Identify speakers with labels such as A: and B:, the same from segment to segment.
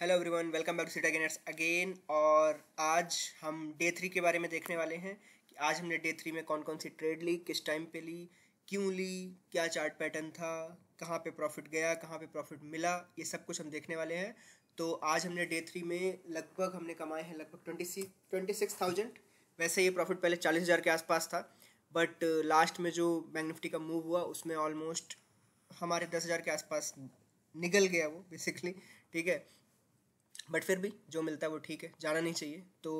A: Hello everyone welcome back to Theta Gainers again और आज हम डे थ्री के बारे में देखने वाले हैं कि आज हमने डे थ्री में कौन कौन सी ट्रेड ली किस टाइम पे ली क्यों ली क्या चार्ट पैटर्न था कहाँ पे प्रॉफिट गया कहाँ पे प्रॉफिट मिला ये सब कुछ हम देखने वाले हैं तो आज हमने डे थ्री में लगभग हमने कमाए हैं लगभग twenty six twenty six thousand वैसे ये प्रॉफिट पहले चालीस हज़ार के आसपास था बट लास्ट में जो बैंक निफ्टी का मूव हुआ उसमें ऑलमोस्ट हमारे दस हज़ार के आसपास निकल गया वो बेसिकली ठीक है बट फिर भी जो मिलता है वो ठीक है जाना नहीं चाहिए तो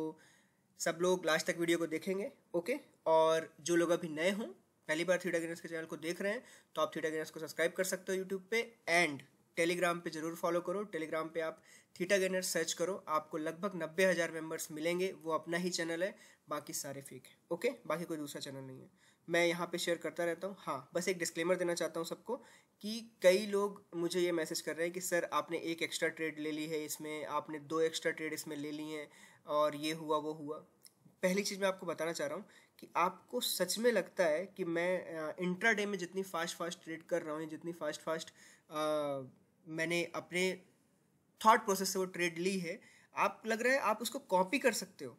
A: सब लोग लास्ट तक वीडियो को देखेंगे ओके और जो लोग अभी नए हों पहली बार थीटा गेनर्स के चैनल को देख रहे हैं तो आप थीटा गेनर्स को सब्सक्राइब कर सकते हो यूट्यूब पे एंड टेलीग्राम पे जरूर फॉलो करो टेलीग्राम पे आप थीटा गेनर्स सर्च करो आपको लगभग नब्बे हज़ार मेम्बर्स मिलेंगे वो अपना ही चैनल है बाकी सारे फेक है ओके बाकी कोई दूसरा चैनल नहीं है मैं यहाँ पे शेयर करता रहता हूँ हाँ बस एक डिस्क्लेमर देना चाहता हूँ सबको कि कई लोग मुझे ये मैसेज कर रहे हैं कि सर आपने एक एक्स्ट्रा ट्रेड ले ली है इसमें आपने दो एक्स्ट्रा ट्रेड इसमें ले ली हैं और ये हुआ वो हुआ पहली चीज़ मैं आपको बताना चाह रहा हूँ कि आपको सच में लगता है कि मैं इंट्रा डे में जितनी फास्ट फास्ट ट्रेड कर रहा हूँ जितनी फास्ट फास्ट मैंने अपने थाट प्रोसेस से वो ट्रेड ली है आप लग रहा है आप उसको कॉपी कर सकते हो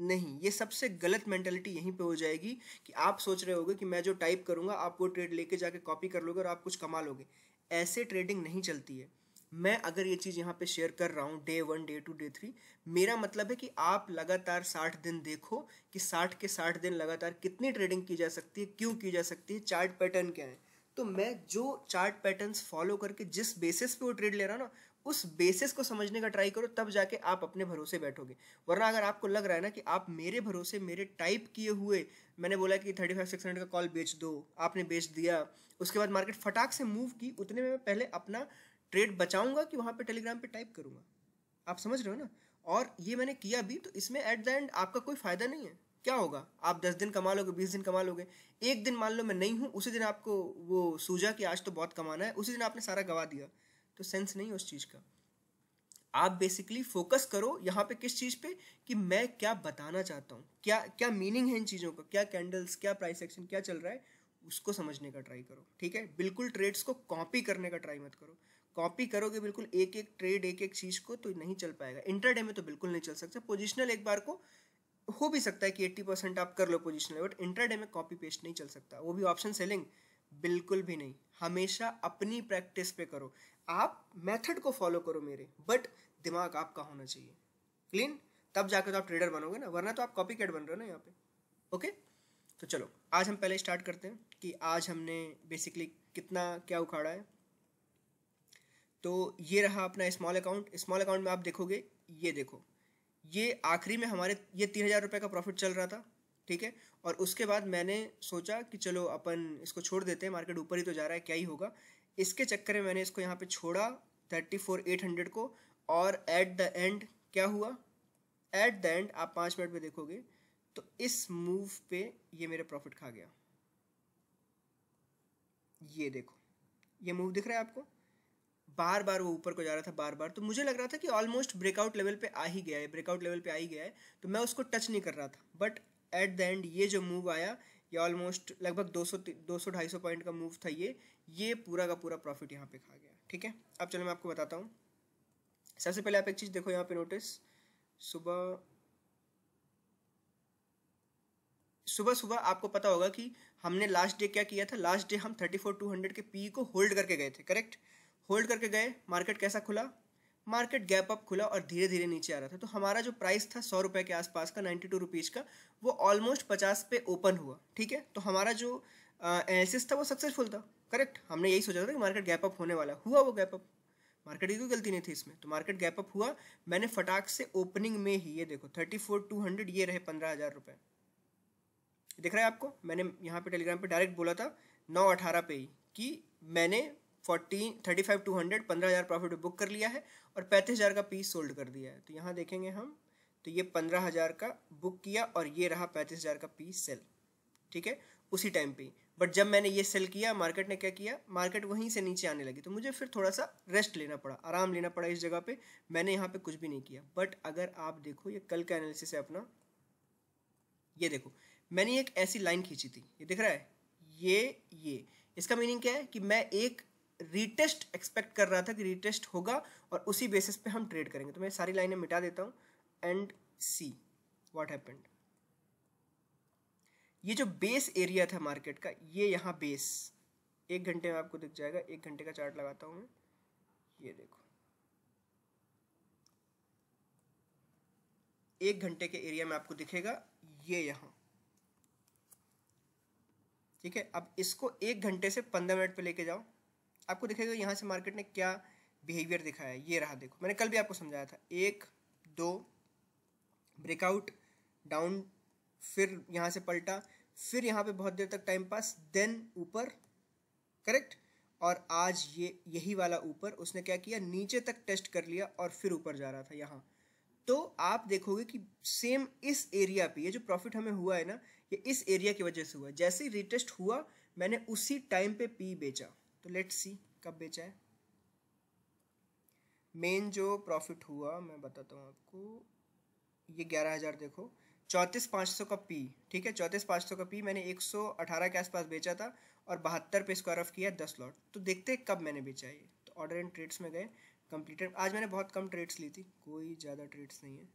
A: नहीं ये सबसे गलत मेंटेलिटी यहीं पे हो जाएगी कि आप सोच रहे होगे कि मैं जो टाइप करूंगा आप वो ट्रेड लेके जाके कॉपी कर लोगे और आप कुछ कमा लोगे ऐसे ट्रेडिंग नहीं चलती है मैं अगर ये चीज़ यहाँ पे शेयर कर रहा हूँ day one day two day three मेरा मतलब है कि आप लगातार साठ दिन देखो कि साठ के साठ दिन लगातार कितनी ट्रेडिंग की जा सकती है क्यों की जा सकती है चार्ट पैटर्न क्या है तो मैं जो चार्ट पैटर्न्स फॉलो करके जिस बेसिस पे वो ट्रेड ले रहा हूँ ना उस बेसिस को समझने का ट्राई करो तब जाके आप अपने भरोसे बैठोगे वरना अगर आपको लग रहा है ना कि आप मेरे भरोसे मेरे टाइप किए हुए मैंने बोला कि थर्टी फाइव सिक्स हंड्रेड का कॉल बेच दो आपने बेच दिया उसके बाद मार्केट फटाक से मूव की उतने में मैं पहले अपना ट्रेड बचाऊंगा कि वहाँ पर टेलीग्राम पर टाइप करूँगा आप समझ रहे हो ना और ये मैंने किया भी तो इसमें एट द एंड आपका कोई फ़ायदा नहीं है क्या होगा आप दस दिन कमा लोगे बीस दिन कमा लोगे एक दिन मान लो मैं नहीं हूँ उसी दिन आपको वो सूझा कि आज तो बहुत कमाना है उसी दिन आपने सारा गवा दिया तो सेंस नहीं है उस चीज़ का आप बेसिकली फोकस करो यहाँ पे किस चीज़ पे कि मैं क्या बताना चाहता हूँ क्या क्या मीनिंग है इन चीज़ों का क्या कैंडल्स क्या प्राइस एक्शन क्या चल रहा है उसको समझने का ट्राई करो ठीक है बिल्कुल ट्रेड्स को कॉपी करने का ट्राई मत करो कॉपी करोगे बिल्कुल एक एक ट्रेड एक एक चीज़ को तो नहीं चल पाएगा इंटरडे में तो बिल्कुल नहीं चल सकता पोजिशनल एक बार को हो भी सकता है कि एट्टी परसेंट आप कर लो पोजिशनल बट इंटरडे में कॉपी पेस्ट नहीं चल सकता वो भी ऑप्शन सेलिंग बिल्कुल भी नहीं हमेशा अपनी प्रैक्टिस पे करो आप मेथड को फॉलो करो मेरे बट दिमाग आपका होना चाहिए क्लीन तब जाकर तो आप ट्रेडर बनोगे ना वरना तो आप कॉपी कैट बन रहे हो ना यहाँ पे ओके तो चलो आज हम पहले स्टार्ट करते हैं कि आज हमने बेसिकली कितना क्या उखाड़ा है तो ये रहा अपना स्मॉल अकाउंट स्मॉल अकाउंट में आप देखोगे ये देखो ये आखिरी में हमारे ये तीन हज़ार रुपये का प्रॉफिट चल रहा था ठीक है और उसके बाद मैंने सोचा कि चलो अपन इसको छोड़ देते हैं मार्केट ऊपर ही तो जा रहा है क्या ही होगा इसके चक्कर में मैंने इसको यहाँ पे छोड़ा थर्टी फोर एट हंड्रेड को और एट द एंड क्या हुआ एट द एंड आप पाँच मिनट में देखोगे तो इस मूव पे ये मेरा प्रॉफिट खा गया ये देखो ये मूव दिख रहा है आपको बार बार वो ऊपर को जा रहा था बार बार तो मुझे लग रहा था कि ऑलमोस्ट ब्रेकआउट लेवल पे आ ही गया है ब्रेकआउट लेवल पे आ ही गया है तो मैं उसको टच नहीं कर रहा था बट एट द एंड ये जो मूव आया ये ऑलमोस्ट लगभग 200 200 250 पॉइंट का मूव था ये ये पूरा का पूरा प्रॉफिट यहाँ पे खा गया ठीक है अब चलो मैं आपको बताता हूँ सबसे पहले आप एक चीज़ देखो यहाँ पे नोटिस सुबह सुबह सुबह आपको पता होगा कि हमने लास्ट डे क्या किया था लास्ट डे हम थर्टी फोर टू हंड्रेड के पी को होल्ड करके गए थे करेक्ट होल्ड करके गए मार्केट कैसा खुला मार्केट गैप अप खुला और धीरे धीरे नीचे आ रहा था तो हमारा जो प्राइस था सौ रुपए के आसपास का नाइन्टी टू रुपीज़ का वो ऑलमोस्ट पचास पे ओपन हुआ ठीक है तो हमारा जो एनालिसिस था वो सक्सेसफुल था करेक्ट हमने यही सोचा था कि मार्केट गैप अप होने वाला हुआ वो गैप अप मार्केट की कोई गलती नहीं थी इसमें तो मार्केट गैप अप हुआ मैंने फटाक से ओपनिंग में ही ये देखो थर्टी फोर टू हंड्रेड ये रहे पंद्रह हज़ार रुपये दिख रहा है आपको मैंने यहाँ पे टेलीग्राम पे डायरेक्ट बोला था नौ अठारह पे ही कि मैंने fourteen thirty five two hundred पंद्रह हज़ार प्रॉफिट बुक कर लिया है और पैंतीस हज़ार का पीस सोल्ड कर दिया है तो यहाँ देखेंगे हम तो ये पंद्रह हज़ार का बुक किया और ये रहा पैंतीस हज़ार का पीस सेल ठीक है उसी टाइम पे बट जब मैंने ये सेल किया मार्केट ने क्या किया मार्केट वहीं से नीचे आने लगी तो मुझे फिर थोड़ा सा रेस्ट लेना पड़ा आराम लेना पड़ा इस जगह पे मैंने यहाँ पे कुछ भी नहीं किया बट अगर आप देखो ये कल का एनालिसिस है अपना ये देखो मैंने एक ऐसी लाइन खींची थी ये दिख रहा है ये ये इसका मीनिंग क्या है कि मैं एक रीटेस्ट एक्सपेक्ट कर रहा था कि रीटेस्ट होगा और उसी बेसिस पे हम ट्रेड करेंगे तो मैं सारी लाइनें मिटा देता हूँ एंड सी व्हाट हैपेंड ये जो बेस एरिया था मार्केट का ये यहाँ बेस एक घंटे में आपको दिख जाएगा एक घंटे का चार्ट लगाता हूँ मैं ये देखो एक घंटे के एरिया में आपको दिखेगा ये यहाँ ठीक है अब इसको एक घंटे से पंद्रह मिनट पे लेके जाओ आपको दिखेगा यहाँ से मार्केट ने क्या बिहेवियर दिखाया है ये रहा देखो मैंने कल भी आपको समझाया था एक दो ब्रेकआउट डाउन फिर यहाँ से पलटा फिर यहाँ पे बहुत देर तक टाइम पास देन ऊपर करेक्ट और आज ये यही वाला ऊपर उसने क्या किया नीचे तक टेस्ट कर लिया और फिर ऊपर जा रहा था यहाँ तो आप देखोगे कि सेम इस एरिया पे ये जो प्रॉफिट हमें हुआ है ना ये इस एरिया की वजह से हुआ जैसे ही रिटेस्ट हुआ मैंने उसी टाइम पे पी बेचा तो लेट सी कब बेचा है मेन जो प्रॉफिट हुआ मैं बताता हूँ आपको ये ग्यारह हज़ार देखो चौंतीस पाँच सौ का पी ठीक है चौंतीस पाँच सौ का पी मैंने एक सौ अठारह के आसपास बेचा था और बहत्तर पे स्क्वायर ऑफ किया दस लॉट तो देखते हैं कब मैंने बेचा ये तो ऑर्डर एंड ट्रेड्स में गए कंप्लीटेड आज मैंने बहुत कम ट्रेड्स ली थी कोई ज़्यादा ट्रेड्स नहीं है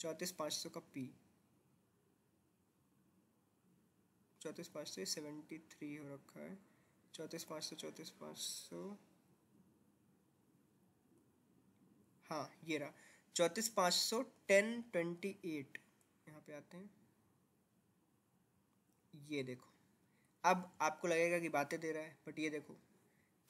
A: चौंतीस पाँच सौ का पी चौंतीस पाँच सौ सेवेंटी थ्री हो रखा है चौंतीस पाँच सौ चौंतीस पाँच सौ हाँ ये रहा चौंतीस पाँच सौ टेन ट्वेंटी एट यहाँ पे आते हैं ये देखो अब आपको लगेगा कि बातें दे रहा है बट ये देखो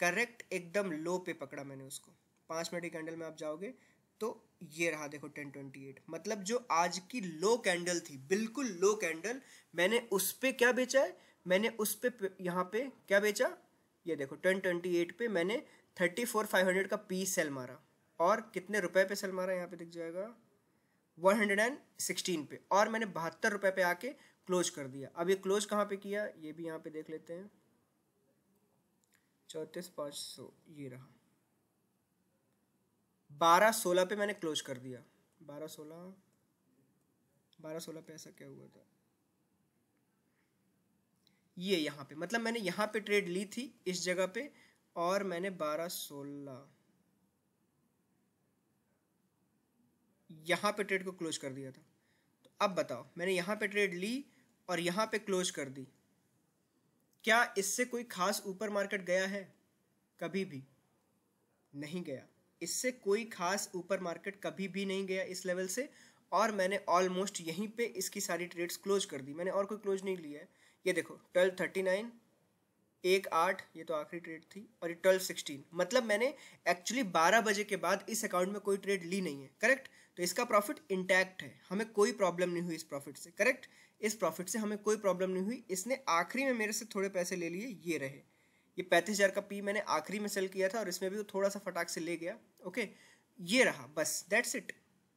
A: करेक्ट एकदम लो पे पकड़ा मैंने उसको पाँच मिनट की कैंडल में आप जाओगे तो ये रहा देखो टेन ट्वेंटी एट मतलब जो आज की लो कैंडल थी बिल्कुल लो कैंडल मैंने उस पर क्या बेचा है मैंने उस पर यहाँ पे क्या बेचा ये देखो टेन ट्वेंटी एट पे मैंने थर्टी फोर फाइव हंड्रेड का पी सेल मारा और कितने रुपए पे सेल मारा यहाँ पे दिख जाएगा 116 पे और मैंने बहत्तर रुपए पे आके क्लोज कर दिया अब ये क्लोज कहाँ पे किया ये भी यहाँ पे देख लेते हैं चौंतीस पाँच सौ ये रहा बारह सोलह पे मैंने क्लोज कर दिया बारह सोलह बारह सोलह पे ऐसा क्या हुआ था ये यहाँ पे मतलब मैंने यहाँ पे ट्रेड ली थी इस जगह पे और मैंने बारह सोलह यहाँ पे ट्रेड को क्लोज कर दिया था तो अब बताओ मैंने यहाँ पे ट्रेड ली और यहाँ पे क्लोज कर दी क्या इससे कोई खास ऊपर मार्केट गया है कभी भी नहीं गया इससे कोई खास ऊपर मार्केट कभी भी नहीं गया इस लेवल से और मैंने ऑलमोस्ट यहीं पे इसकी सारी ट्रेड्स क्लोज कर दी मैंने और कोई क्लोज नहीं लिया है ये देखो ट्वेल्व थर्टी नाइन एक आठ ये तो आखिरी ट्रेड थी और ये ट्वेल्व सिक्सटीन मतलब मैंने एक्चुअली बारह बजे के बाद इस अकाउंट में कोई ट्रेड ली नहीं है करेक्ट तो इसका प्रॉफिट इंटैक्ट है हमें कोई प्रॉब्लम नहीं हुई इस प्रॉफिट से करेक्ट इस प्रॉफिट से हमें कोई प्रॉब्लम नहीं हुई इसने आखिरी में मेरे से थोड़े पैसे ले लिए ये रहे ये पैंतीस हज़ार का पी मैंने आखिरी में सेल किया था और इसमें भी वो थोड़ा सा फटाक से ले गया ओके ये रहा बस दैट्स इट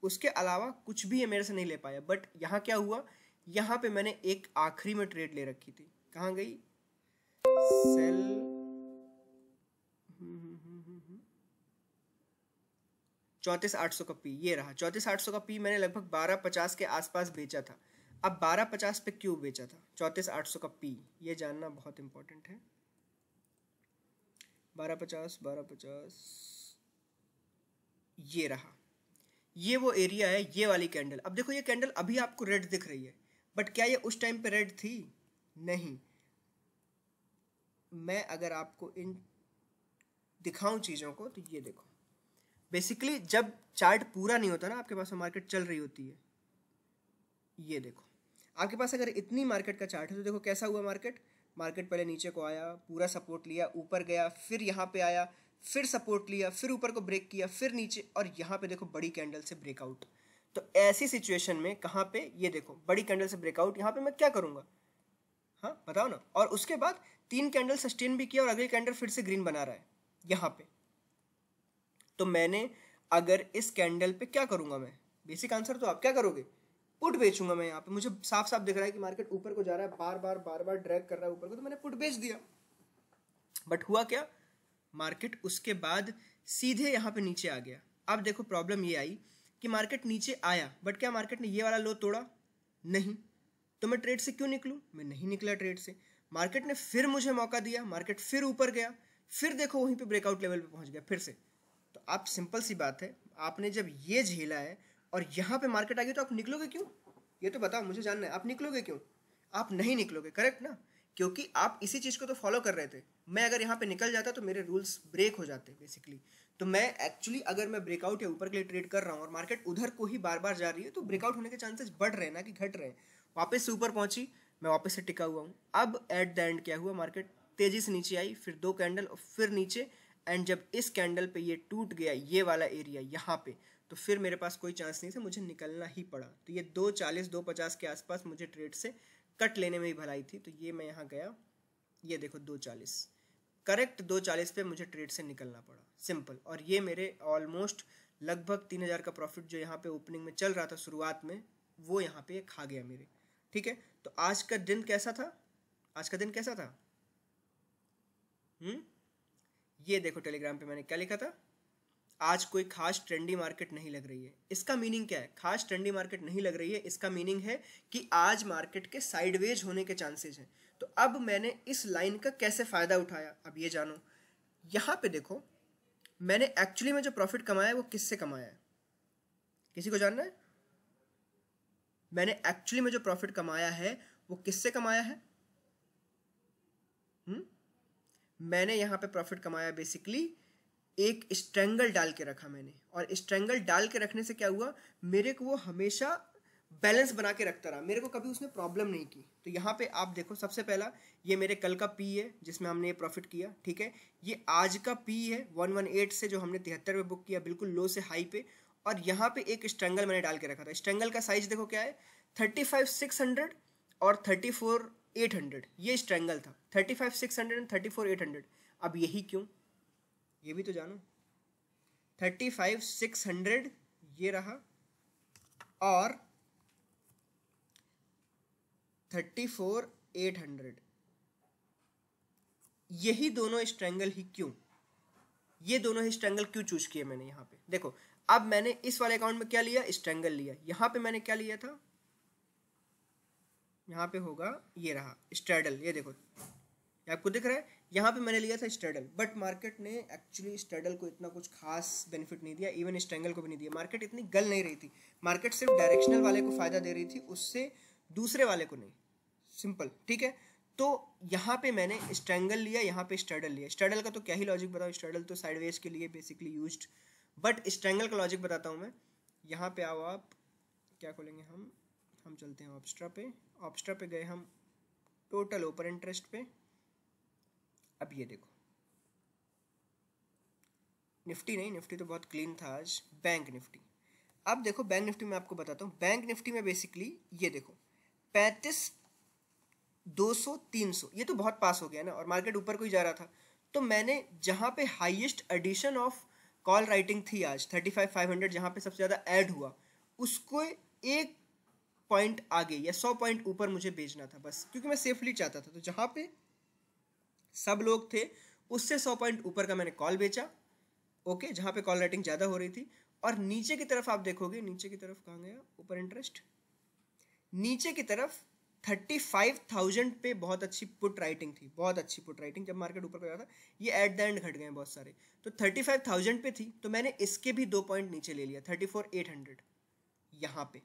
A: उसके अलावा कुछ भी ये मेरे से नहीं ले पाया बट यहाँ क्या हुआ यहाँ पे मैंने एक आखिरी में ट्रेड ले रखी थी कहाँ गई सेल हम्म, चौंतीस आठ सौ का पी ये रहा चौंतीस आठ सौ का पी मैंने लगभग बारह पचास के आसपास बेचा था अब बारह पचास पे क्यों बेचा था चौंतीस आठ सौ का पी ये जानना बहुत इंपॉर्टेंट है बारह पचास बारह पचास ये रहा ये वो एरिया है ये वाली कैंडल अब देखो ये कैंडल अभी आपको रेड दिख रही है बट क्या ये उस टाइम पे रेड थी नहीं मैं अगर आपको इन दिखाऊं चीज़ों को तो ये देखो बेसिकली जब चार्ट पूरा नहीं होता ना आपके पास मार्केट चल रही होती है ये देखो आपके पास अगर इतनी मार्केट का चार्ट है तो देखो कैसा हुआ मार्केट मार्केट पहले नीचे को आया पूरा सपोर्ट लिया ऊपर गया फिर यहाँ पे आया फिर सपोर्ट लिया फिर ऊपर को ब्रेक किया फिर नीचे और यहाँ पे देखो बड़ी कैंडल से ब्रेकआउट तो ऐसी सिचुएशन में कहाँ पे ये देखो बड़ी कैंडल से ब्रेकआउट यहाँ पे मैं क्या करूँगा हाँ बताओ ना और उसके बाद तीन कैंडल सस्टेन भी किया और अगले कैंडल फिर से ग्रीन बना रहा है यहाँ पे तो मैंने अगर इस कैंडल पे क्या करूँगा मैं बेसिक आंसर तो आप क्या करोगे पुट बेचूंगा मैं यहाँ पे मुझे साफ साफ दिख रहा है कि मार्केट ऊपर को जा रहा है बार बार बार बार ड्रैग कर रहा है ऊपर को तो मैंने पुट बेच दिया बट हुआ क्या मार्केट उसके बाद सीधे यहाँ पे नीचे आ गया अब देखो प्रॉब्लम ये आई कि मार्केट नीचे आया बट क्या मार्केट ने ये वाला लो तोड़ा नहीं तो मैं ट्रेड से क्यों निकलूँ मैं नहीं निकला ट्रेड से मार्केट ने फिर मुझे मौका दिया मार्केट फिर ऊपर गया फिर देखो वहीं पे ब्रेकआउट लेवल पे पहुंच गया फिर से आप सिंपल सी बात है आपने जब ये झेला है और यहाँ पे मार्केट आ गई तो आप निकलोगे क्यों ये तो बताओ मुझे जानना है आप निकलोगे क्यों आप नहीं निकलोगे करेक्ट ना क्योंकि आप इसी चीज़ को तो फॉलो कर रहे थे मैं अगर यहाँ पे निकल जाता तो मेरे रूल्स ब्रेक हो जाते बेसिकली तो मैं एक्चुअली अगर मैं ब्रेकआउट या ऊपर के लिए ट्रेड कर रहा हूँ और मार्केट उधर को ही बार बार जा रही है तो ब्रेकआउट होने के चांसेस बढ़ रहे हैं ना कि घट रहे हैं वापस से ऊपर पहुँची मैं वापस से टिका हुआ हूँ अब एट द एंड क्या हुआ मार्केट तेज़ी से नीचे आई फिर दो कैंडल और फिर नीचे एंड जब इस कैंडल पे ये टूट गया ये वाला एरिया यहाँ पे तो फिर मेरे पास कोई चांस नहीं था मुझे निकलना ही पड़ा तो ये दो चालीस दो पचास के आसपास मुझे ट्रेड से कट लेने में ही भलाई थी तो ये मैं यहाँ गया ये देखो दो चालीस करेक्ट दो चालीस पे मुझे ट्रेड से निकलना पड़ा सिंपल और ये मेरे ऑलमोस्ट लगभग तीन हज़ार का प्रॉफिट जो यहाँ पे ओपनिंग में चल रहा था शुरुआत में वो यहाँ पे खा गया मेरे ठीक है तो आज का दिन कैसा था आज का दिन कैसा था हुँ? हम्म? ये देखो टेलीग्राम पे मैंने क्या लिखा था आज कोई खास ट्रेंडी मार्केट नहीं लग रही है इसका मीनिंग क्या है खास ट्रेंडी मार्केट नहीं लग रही है इसका मीनिंग है कि आज मार्केट के साइडवेज होने के चांसेज हैं तो अब मैंने इस लाइन का कैसे फ़ायदा उठाया अब ये जानो यहाँ पे देखो मैंने एक्चुअली में जो प्रॉफिट कमाया है वो किससे कमाया है किसी को जानना है मैंने एक्चुअली में जो प्रॉफिट कमाया है वो किससे कमाया है हुँ? हम्म? मैंने यहाँ पे प्रॉफिट कमाया बेसिकली एक स्ट्रेंगल डाल के रखा मैंने और स्ट्रेंगल डाल के रखने से क्या हुआ मेरे को वो हमेशा बैलेंस बना के रखता रहा मेरे को कभी उसने प्रॉब्लम नहीं की तो यहाँ पे आप देखो सबसे पहला ये मेरे कल का पी है जिसमें हमने ये प्रॉफिट किया ठीक है ये आज का पी है वन वन एट से जो हमने तिहत्तर में बुक किया बिल्कुल लो से हाई पे और यहाँ पे एक स्ट्रेंगल मैंने डाल के रखा था स्ट्रेंगल का साइज देखो क्या है थर्टी फाइव सिक्स हंड्रेड और थर्टी फोर एट हंड्रेड ये स्ट्रेंगल था thirty five six hundred and thirty four eight hundred अब यही क्यों ये भी तो जानो थर्टी फाइव सिक्स हंड्रेड ये रहा और थर्टी फोर एट हंड्रेड यही दोनों स्ट्रेंगल ही क्यों ये दोनों ही स्ट्रेंगल क्यों चूज किए मैंने यहाँ पे देखो अब मैंने इस वाले अकाउंट में क्या लिया स्ट्रेंगल लिया यहाँ पे मैंने क्या लिया था यहाँ पे होगा ये रहा स्ट्रेडल ये देखो ये आपको दिख रहा है यहाँ पे मैंने लिया था स्ट्रेडल बट मार्केट ने एक्चुअली स्टर्डल को इतना कुछ खास बेनिफिट नहीं दिया इवन स्ट्रेंगल को भी नहीं दिया मार्केट इतनी गल नहीं रही थी मार्केट सिर्फ डायरेक्शनल वाले को फ़ायदा दे रही थी उससे दूसरे वाले को नहीं सिंपल ठीक है तो यहाँ पे मैंने स्ट्रेंगल लिया यहाँ पे स्टर्डल लिया स्ट्रेडल का तो क्या ही लॉजिक बताओ स्ट्रेडल तो साइडवेज के लिए बेसिकली यूज बट स्ट्रेंगल का लॉजिक बताता हूँ मैं यहाँ पे आओ आप क्या खोलेंगे हम हम चलते हैं ऑप्स्ट्रा पे ऑप्स्ट्रा पे गए हम टोटल ओपर इंटरेस्ट पे अब ये देखो निफ्टी नहीं निफ्टी तो बहुत क्लीन था आज बैंक निफ्टी अब देखो बैंक निफ्टी में आपको बताता हूँ बैंक निफ्टी में बेसिकली ये देखो पैंतीस दो सौ तीन सौ ये तो बहुत पास हो गया ना और मार्केट ऊपर को ही जा रहा था तो मैंने जहाँ पे highest addition of call writing थी आज थर्टी फाइव फाइव हंड्रेड जहाँ पे सबसे ज़्यादा ऐड हुआ उसको एक पॉइंट आगे या सौ पॉइंट ऊपर मुझे भेजना था बस क्योंकि मैं सेफली चाहता था तो जहाँ पे सब लोग थे उससे सौ पॉइंट ऊपर का मैंने कॉल बेचा ओके जहाँ पे कॉल राइटिंग ज़्यादा हो रही थी और नीचे की तरफ आप देखोगे नीचे की तरफ कहाँ गया ऊपर इंटरेस्ट नीचे की तरफ थर्टी फाइव थाउजेंड पे बहुत अच्छी पुट राइटिंग थी बहुत अच्छी पुट राइटिंग जब मार्केट ऊपर गया था ये एट द एंड घट गए बहुत सारे तो थर्टी फाइव थाउजेंड पे थी तो मैंने इसके भी दो पॉइंट नीचे ले लिया थर्टी फोर एट हंड्रेड यहाँ पे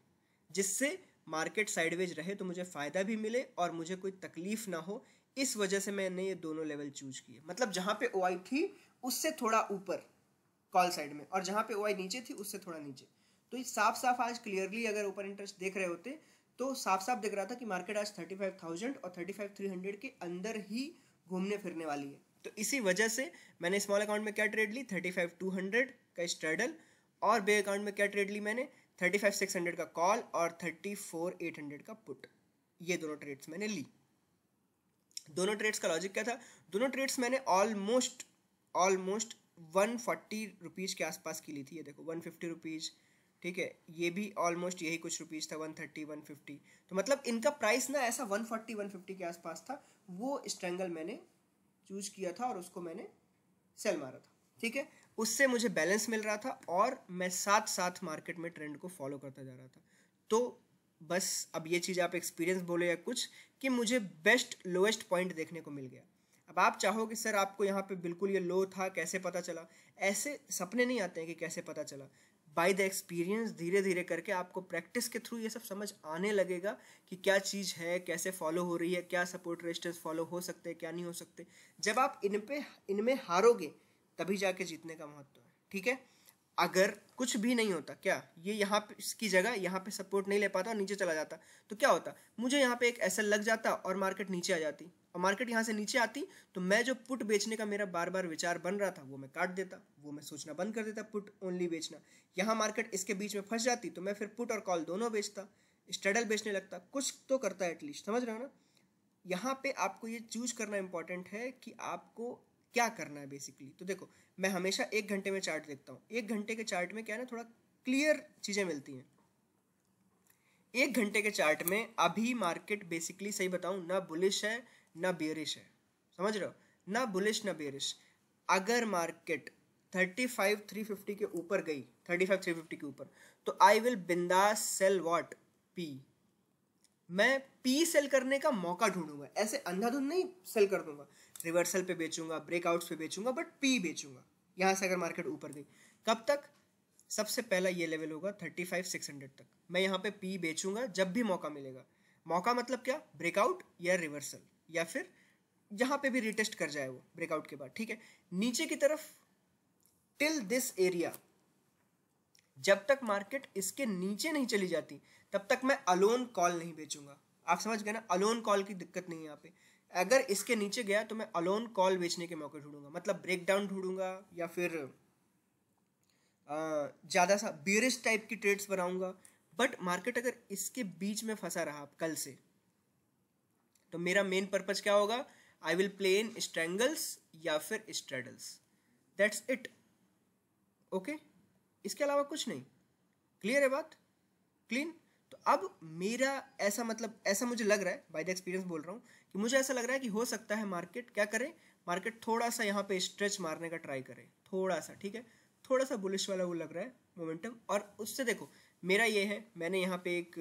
A: जिससे मार्केट साइडवेज रहे तो मुझे फ़ायदा भी मिले और मुझे कोई तकलीफ ना हो इस वजह से मैंने ये दोनों लेवल चूज किए मतलब जहाँ पे ओ थी उससे थोड़ा ऊपर कॉल साइड में और जहाँ पे ओ नीचे थी उससे थोड़ा नीचे तो ये साफ साफ आज क्लियरली अगर ओपन इंटरेस्ट देख रहे होते तो साफ साफ दिख रहा था कि मार्केट आज थर्टी फाइव थाउजेंड और थर्टी फाइव थ्री हंड्रेड के अंदर ही घूमने फिरने वाली है तो इसी वजह से मैंने स्मॉल अकाउंट में क्या ट्रेड ली थर्टी फाइव टू हंड्रेड का स्ट्रेडल और बे अकाउंट में क्या ट्रेड ली मैंने थर्टी फाइव सिक्स हंड्रेड का कॉल और थर्टी फोर एट हंड्रेड का पुट ये दोनों ट्रेड्स मैंने ली दोनों ट्रेड्स का लॉजिक क्या था दोनों ट्रेड्स मैंने almost almost one forty rupees के आसपास की ली थी ये देखो वन फिफ्टी रुपीज़ ठीक है ये भी ऑलमोस्ट यही कुछ रुपीज़ था वन थर्टी वन फिफ्टी तो मतलब इनका प्राइस ना ऐसा वन फोर्टी वन फिफ्टी के आसपास था वो स्ट्रैंगल मैंने चूज किया था और उसको मैंने सेल मारा था ठीक है उससे मुझे बैलेंस मिल रहा था और मैं साथ साथ मार्केट में ट्रेंड को फॉलो करता जा रहा था तो बस अब ये चीज़ आप एक्सपीरियंस बोलो या कुछ कि मुझे बेस्ट लोएस्ट पॉइंट देखने को मिल गया अब आप चाहो कि सर आपको यहाँ पे बिल्कुल ये लो था कैसे पता चला ऐसे सपने नहीं आते हैं कि कैसे पता चला बाय द एक्सपीरियंस धीरे धीरे करके आपको प्रैक्टिस के थ्रू ये सब समझ आने लगेगा कि क्या चीज़ है कैसे फॉलो हो रही है क्या सपोर्ट रेस्टेंस फॉलो हो सकते हैं क्या नहीं हो सकते जब आप इन पे इनमें हारोगे तभी जाके जीतने का महत्व है ठीक है अगर कुछ भी नहीं होता क्या ये यहाँ पे इसकी जगह यहाँ पे सपोर्ट नहीं ले पाता और नीचे चला जाता तो क्या होता मुझे यहाँ पे एक ऐसा लग जाता और मार्केट नीचे आ जाती और मार्केट यहाँ से नीचे आती तो मैं जो पुट बेचने का मेरा बार बार विचार बन रहा था वो मैं काट देता वो मैं सोचना बंद कर देता पुट ओनली बेचना यहाँ मार्केट इसके बीच में फंस जाती तो मैं फिर पुट और कॉल दोनों बेचता स्टेडल बेचने लगता कुछ तो करता है एटलीस्ट समझ रहे हो ना यहाँ पे आपको ये चूज करना इम्पोर्टेंट है कि आपको क्या करना है बेसिकली तो देखो मैं हमेशा एक घंटे में चार्ट देखता हूँ एक घंटे के चार्ट में क्या ना थोड़ा क्लियर चीज़ें मिलती हैं एक घंटे के चार्ट में अभी मार्केट बेसिकली सही बताऊँ ना बुलिश है ना बेरिश है समझ रहे हो ना बुलिश ना बेरिश अगर मार्केट 35350 के ऊपर गई 35350 के ऊपर तो आई विल बिंदास सेल वॉट पी मैं पी सेल करने का मौका ढूंढूंगा ऐसे अंधाधुंध नहीं सेल कर दूंगा रिवर्सल पे बेचूंगा ब्रेकआउट्स पे बेचूंगा बट पी बेचूंगा यहाँ से अगर मार्केट ऊपर गई कब तक सबसे पहला ये लेवल होगा थर्टी फाइव सिक्स हंड्रेड तक मैं यहाँ पे पी बेचूंगा जब भी मौका मिलेगा मौका मतलब क्या ब्रेकआउट या रिवर्सल या फिर जहाँ पे भी रिटेस्ट कर जाए वो ब्रेकआउट के बाद ठीक है नीचे की तरफ टिल दिस एरिया जब तक मार्केट इसके नीचे नहीं चली जाती तब तक मैं अलोन कॉल नहीं बेचूंगा आप समझ गए ना अलोन कॉल की दिक्कत नहीं है यहाँ पे अगर इसके नीचे गया तो मैं अलोन कॉल बेचने के मौके ढूंढूंगा मतलब ब्रेक डाउन ढूंढूंगा या फिर ज़्यादा सा बियरिस टाइप की ट्रेड्स बनाऊंगा बट मार्केट अगर इसके बीच में फंसा रहा कल से तो मेरा मेन पर्पज क्या होगा आई विल प्ले इन स्ट्रेंगल्स या फिर स्ट्रेडल्स दैट्स इट ओके इसके अलावा कुछ नहीं क्लियर है बात क्लीन तो अब मेरा ऐसा मतलब ऐसा मुझे लग रहा है बाय द एक्सपीरियंस बोल रहा हूँ कि मुझे ऐसा लग रहा है कि हो सकता है मार्केट क्या करे मार्केट थोड़ा सा यहाँ पे स्ट्रेच मारने का ट्राई करे थोड़ा सा ठीक है थोड़ा सा बुलिश वाला वो लग रहा है मोमेंटम और उससे देखो मेरा ये है मैंने यहाँ पे एक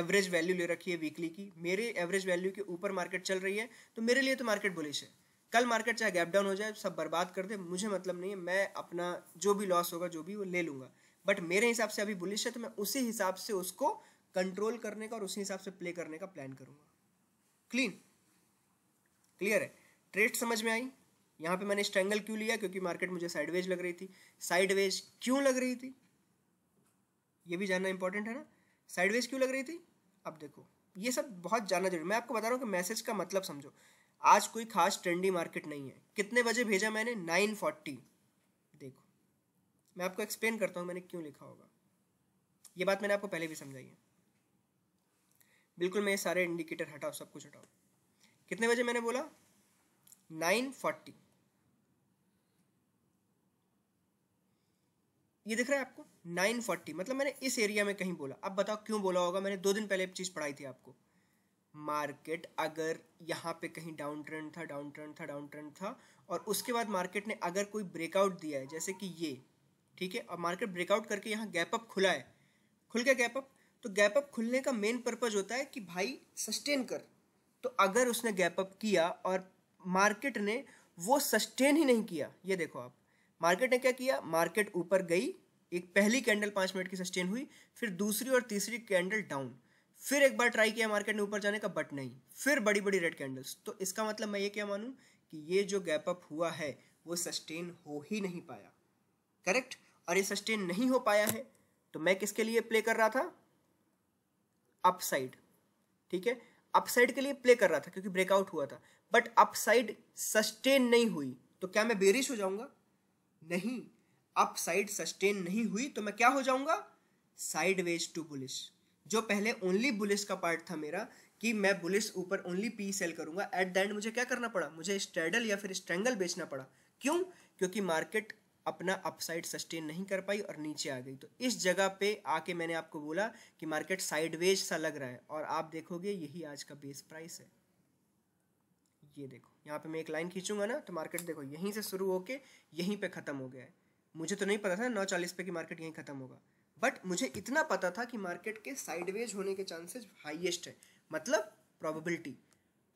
A: एवरेज वैल्यू ले रखी है वीकली की मेरे एवरेज वैल्यू के ऊपर मार्केट चल रही है तो मेरे लिए तो मार्केट बुलिश है कल मार्केट चाहे गैप डाउन हो जाए सब बर्बाद कर दे मुझे मतलब नहीं है मैं अपना जो भी लॉस होगा जो भी वो ले लूँगा बट मेरे हिसाब से अभी बुलिश है तो मैं उसी हिसाब से उसको कंट्रोल करने का और उसी हिसाब से प्ले करने का प्लान करूँगा क्लीन क्लियर है ट्रेड समझ में आई यहाँ पे मैंने स्ट्रेंगल क्यों लिया क्योंकि मार्केट मुझे साइडवेज लग रही थी साइडवेज क्यों लग रही थी ये भी जानना इंपॉर्टेंट है ना साइडवेज क्यों लग रही थी अब देखो ये सब बहुत जानना जरूरी मैं आपको बता रहा हूँ कि मैसेज का मतलब समझो आज कोई खास ट्रेंडी मार्केट नहीं है कितने बजे भेजा मैंने नाइन फोर्टी देखो मैं आपको एक्सप्लेन करता हूँ मैंने क्यों लिखा होगा ये बात मैंने आपको पहले भी समझाई है बिल्कुल मैं ये सारे इंडिकेटर हटाओ सब कुछ हटाओ कितने बजे मैंने बोला नाइन फोर्टी ये दिख रहा है आपको नाइन फोर्टी मतलब मैंने इस एरिया में कहीं बोला अब बताओ क्यों बोला होगा मैंने दो दिन पहले एक चीज़ पढ़ाई थी आपको मार्केट अगर यहाँ पे कहीं डाउन ट्रेंड था डाउन ट्रेंड था डाउन ट्रेंड था और उसके बाद मार्केट ने अगर कोई ब्रेकआउट दिया है जैसे कि ये ठीक है और मार्केट ब्रेकआउट करके यहाँ गैपअप खुला है खुल गया गैपअप तो गैपअप खुलने का मेन पर्पज़ होता है कि भाई सस्टेन कर तो अगर उसने गैप अप किया और मार्केट ने वो सस्टेन ही नहीं किया ये देखो आप मार्केट ने क्या किया मार्केट ऊपर गई एक पहली कैंडल पाँच मिनट की सस्टेन हुई फिर दूसरी और तीसरी कैंडल डाउन फिर एक बार ट्राई किया मार्केट ने ऊपर जाने का बट नहीं फिर बड़ी बड़ी रेड कैंडल्स तो इसका मतलब मैं ये क्या मानूँ कि ये जो गैप अप हुआ है वो सस्टेन हो ही नहीं पाया करेक्ट और ये सस्टेन नहीं हो पाया है तो मैं किसके लिए प्ले कर रहा था अपसाइड ठीक है अपसाइड के लिए प्ले कर रहा था क्योंकि ब्रेकआउट हुआ था बट अपसाइड सस्टेन नहीं हुई तो क्या मैं बेरिश हो जाऊंगा नहीं अपसाइड सस्टेन नहीं हुई तो मैं क्या हो जाऊंगा साइडवेज टू बुलिश जो पहले ओनली बुलिश का पार्ट था मेरा कि मैं बुलिश ऊपर ओनली पी सेल करूंगा एट द एंड मुझे क्या करना पड़ा मुझे स्ट्रेडल या फिर स्ट्रेंगल बेचना पड़ा क्यों क्योंकि मार्केट अपना अपसाइड सस्टेन नहीं कर पाई और नीचे आ गई तो इस जगह पे आके मैंने आपको बोला कि मार्केट साइडवेज सा लग रहा है और आप देखोगे यही आज का बेस प्राइस है ये देखो यहाँ पे मैं एक लाइन खींचूंगा ना तो मार्केट देखो यहीं से शुरू होके यहीं पे ख़त्म हो गया है मुझे तो नहीं पता था नौ चालीस पे की मार्केट यहीं ख़त्म होगा बट मुझे इतना पता था कि मार्केट के साइडवेज होने के चांसेस हाइएस्ट है मतलब प्रॉबिलिटी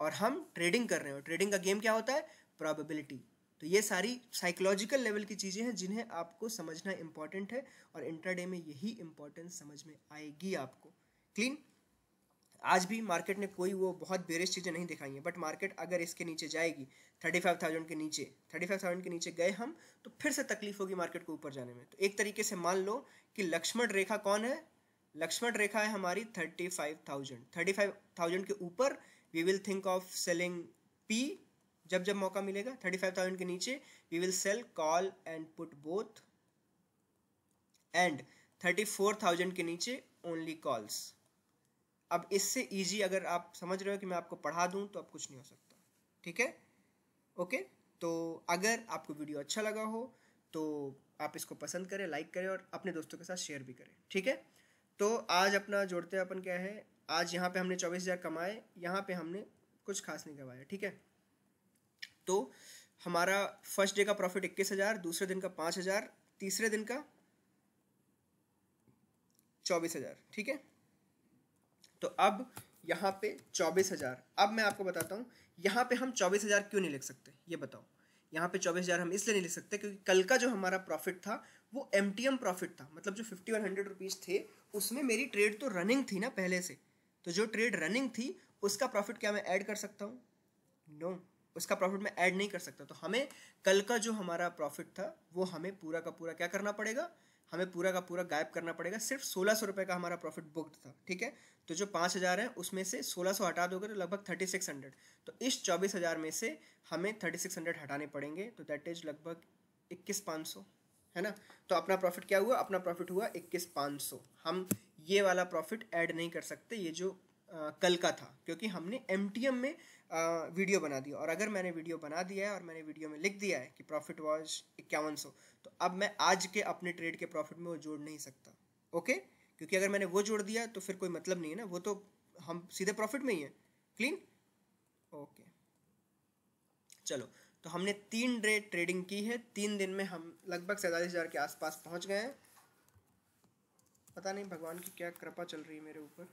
A: और हम ट्रेडिंग कर रहे हो ट्रेडिंग का गेम क्या होता है प्रॉबिलिटी तो ये सारी साइकोलॉजिकल लेवल की चीज़ें हैं जिन्हें आपको समझना इम्पॉर्टेंट है और इंटरडे में यही इम्पॉर्टेंस समझ में आएगी आपको क्लीन आज भी मार्केट ने कोई वो बहुत बेरिश चीज़ें नहीं दिखाई हैं बट मार्केट अगर इसके नीचे जाएगी थर्टी फाइव थाउजेंड के नीचे थर्टी फाइव थाउजेंड के नीचे गए हम तो फिर से तकलीफ होगी मार्केट को ऊपर जाने में तो एक तरीके से मान लो कि लक्ष्मण रेखा कौन है लक्ष्मण रेखा है हमारी thirty five thousand thirty five thousand के ऊपर we will think of selling P जब जब मौका मिलेगा थर्टी फाइव थाउजेंड के नीचे we will sell call and put both and thirty four thousand के नीचे ओनली कॉल्स अब इससे इजी अगर आप समझ रहे हो कि मैं आपको पढ़ा दूं तो अब कुछ नहीं हो सकता ठीक है ओके तो अगर आपको वीडियो अच्छा लगा हो तो आप इसको पसंद करें लाइक करें और अपने दोस्तों के साथ शेयर भी करें ठीक है तो आज अपना जोड़ते हैं अपन क्या है आज यहाँ पे हमने चौबीस हज़ार कमाए यहाँ पे हमने कुछ खास नहीं कमाया ठीक है तो हमारा फर्स्ट डे का प्रॉफिट इक्कीस हजार दूसरे दिन का पांच हजार तीसरे दिन का चौबीस हजार ठीक है तो अब यहां पे चौबीस हजार अब मैं आपको बताता हूं यहां पे हम चौबीस हजार क्यों नहीं लिख सकते ये बताओ यहां पे चौबीस हजार हम इसलिए नहीं लिख सकते क्योंकि कल का जो हमारा प्रॉफिट था वो एम प्रॉफिट था मतलब जो फिफ्टी वन हंड्रेड रुपीज़ थे उसमें मेरी ट्रेड तो रनिंग थी ना पहले से तो जो ट्रेड रनिंग थी उसका प्रॉफिट क्या मैं ऐड कर सकता हूँ नो no. उसका प्रॉफिट मैं ऐड नहीं कर सकता तो हमें कल का जो हमारा प्रॉफिट था वो हमें पूरा का पूरा क्या करना पड़ेगा हमें पूरा का पूरा गायब करना पड़ेगा सिर्फ सोलह सौ रुपये का हमारा प्रॉफिट बुक्ड था ठीक है तो जो पाँच हज़ार है उसमें से सोलह सौ हटा दोगे तो लगभग थर्टी सिक्स हंड्रेड तो इस चौबीस हज़ार में से हमें थर्टी सिक्स हंड्रेड हटाने पड़ेंगे तो दैट इज लगभग इक्कीस पाँच सौ है ना तो अपना प्रॉफिट क्या हुआ अपना प्रॉफिट हुआ इक्कीस पाँच सौ हम ये वाला प्रॉफिट ऐड नहीं कर सकते ये जो कल का था क्योंकि हमने एम में वीडियो बना दिया और अगर मैंने वीडियो बना दिया है और मैंने वीडियो में लिख दिया है कि प्रॉफिट वॉज इक्यावन सौ तो अब मैं आज के अपने ट्रेड के प्रॉफिट में वो जोड़ नहीं सकता ओके क्योंकि अगर मैंने वो जोड़ दिया तो फिर कोई मतलब नहीं है ना वो तो हम सीधे प्रॉफिट में ही हैं क्लीन ओके चलो तो हमने तीन डे ट्रेडिंग की है तीन दिन में हम लगभग सैंतालीस हज़ार के आसपास पहुँच गए हैं पता नहीं भगवान की क्या कृपा चल रही है मेरे ऊपर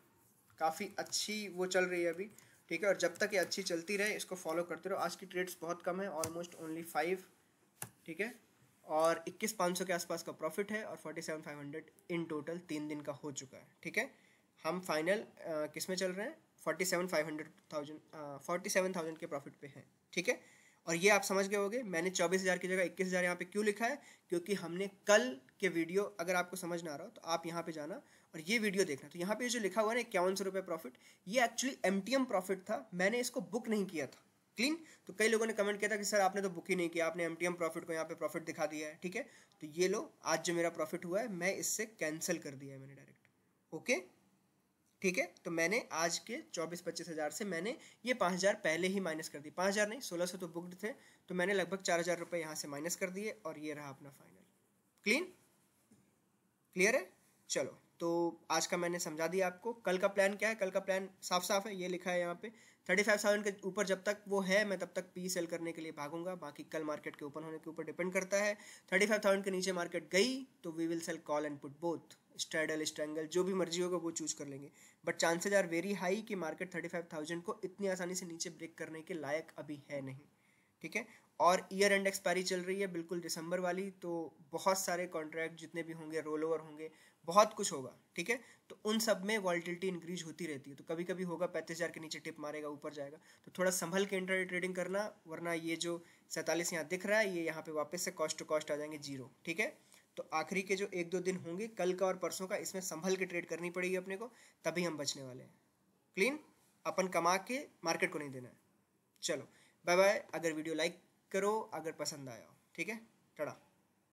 A: काफ़ी अच्छी वो चल रही है अभी ठीक है और जब तक ये अच्छी चलती रहे इसको फॉलो करते रहो आज की ट्रेड्स बहुत कम है ऑलमोस्ट ओनली फाइव ठीक है और इक्कीस पाँच सौ के आसपास का प्रॉफिट है और forty seven five hundred in total तीन दिन का हो चुका है ठीक है हम फाइनल किस में चल रहे हैं forty seven five hundred thousand forty seven thousand के प्रॉफिट पे हैं ठीक है और ये आप समझ गए होगे मैंने चौबीस हज़ार की जगह इक्कीस हज़ार यहाँ पर क्यों लिखा है क्योंकि हमने कल के वीडियो अगर आपको समझ ना आ रहा हो तो आप यहाँ पे जाना और ये वीडियो देखना तो यहाँ पे जो लिखा हुआ है इक्यावन सौ रुपये प्रॉफिट ये एक्चुअली एम प्रॉफिट था मैंने इसको बुक नहीं किया था क्लीन तो कई लोगों ने कमेंट किया था कि सर आपने तो बुक ही नहीं किया आपने एम प्रॉफिट को यहाँ पर प्रॉफिट दिखा दिया है ठीक है तो ये लो आज जो मेरा प्रॉफिट हुआ है मैं इससे कैंसिल कर दिया है मैंने डायरेक्ट ओके ठीक है तो मैंने आज के चौबीस पच्चीस हज़ार से मैंने ये पाँच हज़ार पहले ही माइनस कर दी पाँच हज़ार नहीं सोलह सौ तो बुकड थे तो मैंने लगभग चार हज़ार रुपये यहाँ से माइनस कर दिए और ये रहा अपना फाइनल क्लीन क्लियर है चलो तो आज का मैंने समझा दिया आपको कल का प्लान क्या है कल का प्लान साफ साफ है ये लिखा है यहाँ पे थर्टी फाइव थाउजेंड के ऊपर जब तक वो है मैं तब तक पी सेल करने के लिए भागूंगा बाकी कल मार्केट के ओपन होने के ऊपर डिपेंड करता है थर्टी फाइव थाउजेंड के नीचे मार्केट गई तो we will sell call and put both straddle strangle जो भी मर्जी होगा वो चूज कर लेंगे but chances are very high कि मार्केट थर्टी फाइव थाउजेंड को इतनी आसानी से नीचे ब्रेक करने के लायक अभी है नहीं ठीक है और ईयर एंड एक्सपायरी चल रही है बिल्कुल दिसंबर वाली तो बहुत सारे कॉन्ट्रैक्ट जितने भी होंगे रोल ओवर होंगे बहुत कुछ होगा ठीक है तो उन सब में वॉलिटिलिटी इंक्रीज होती रहती है तो कभी कभी होगा पैंतीस हज़ार के नीचे टिप मारेगा ऊपर जाएगा तो थोड़ा संभल के इंटर ट्रेडिंग करना वरना ये जो सैंतालीस यहाँ दिख रहा है ये यहाँ पे वापस से कॉस्ट टू कॉस्ट आ जाएंगे जीरो ठीक है तो आखिरी के जो एक दो दिन होंगे कल का और परसों का इसमें संभल के ट्रेड करनी पड़ेगी अपने को तभी हम बचने वाले हैं क्लीन अपन कमा के मार्केट को नहीं देना है चलो बाय बाय अगर वीडियो लाइक करो अगर पसंद आया हो ठीक है टड़ा